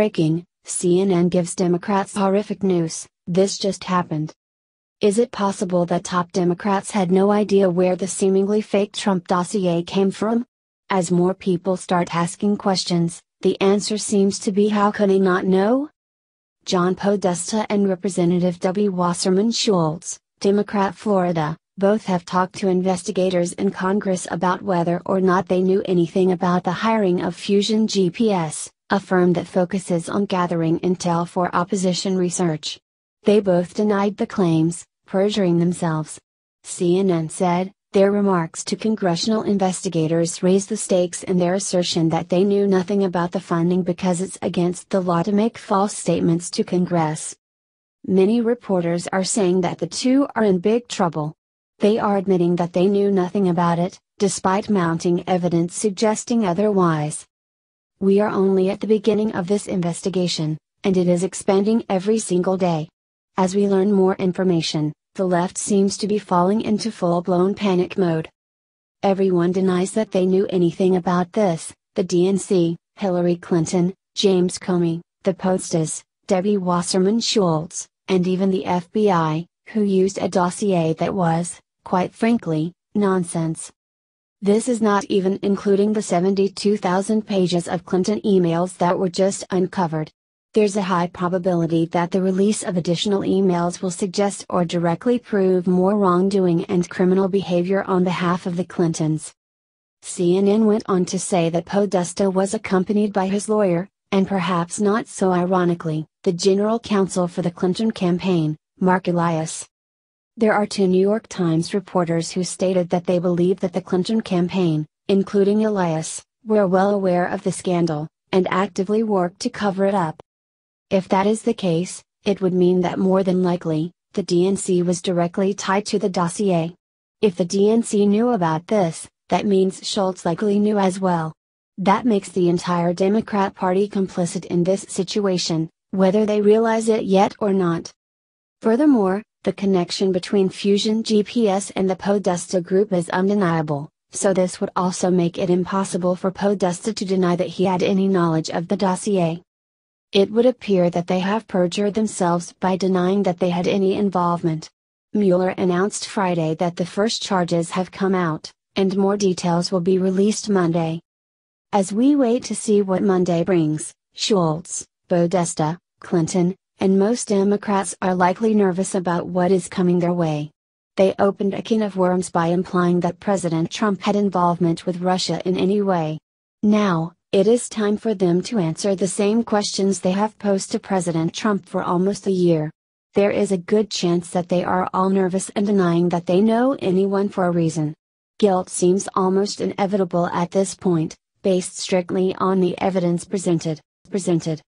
breaking CNN gives Democrats horrific news, this just happened. Is it possible that top Democrats had no idea where the seemingly fake Trump dossier came from? As more people start asking questions, the answer seems to be how could he not know? John Podesta and Representative W. Wasserman Schultz, Democrat Florida, both have talked to investigators in Congress about whether or not they knew anything about the hiring of Fusion GPS, a firm that focuses on gathering intel for opposition research. They both denied the claims, perjuring themselves. CNN said, their remarks to congressional investigators raise the stakes in their assertion that they knew nothing about the funding because it's against the law to make false statements to Congress. Many reporters are saying that the two are in big trouble. They are admitting that they knew nothing about it, despite mounting evidence suggesting otherwise. We are only at the beginning of this investigation, and it is expanding every single day. As we learn more information, the left seems to be falling into full blown panic mode. Everyone denies that they knew anything about this the DNC, Hillary Clinton, James Comey, the Postas, Debbie Wasserman Schultz, and even the FBI, who used a dossier that was, quite frankly, nonsense. This is not even including the 72,000 pages of Clinton emails that were just uncovered. There's a high probability that the release of additional emails will suggest or directly prove more wrongdoing and criminal behavior on behalf of the Clintons. CNN went on to say that Podesta was accompanied by his lawyer, and perhaps not so ironically, the general counsel for the Clinton campaign, Mark Elias. There are two New York Times reporters who stated that they believe that the Clinton campaign, including Elias, were well aware of the scandal, and actively worked to cover it up. If that is the case, it would mean that more than likely, the DNC was directly tied to the dossier. If the DNC knew about this, that means Schultz likely knew as well. That makes the entire Democrat Party complicit in this situation, whether they realize it yet or not. Furthermore, the connection between Fusion GPS and the Podesta Group is undeniable, so this would also make it impossible for Podesta to deny that he had any knowledge of the dossier. It would appear that they have perjured themselves by denying that they had any involvement. Mueller announced Friday that the first charges have come out, and more details will be released Monday. As we wait to see what Monday brings, Schultz, Podesta, Clinton, and most Democrats are likely nervous about what is coming their way. They opened a can of worms by implying that President Trump had involvement with Russia in any way. Now, it is time for them to answer the same questions they have posed to President Trump for almost a year. There is a good chance that they are all nervous and denying that they know anyone for a reason. Guilt seems almost inevitable at this point, based strictly on the evidence presented. presented.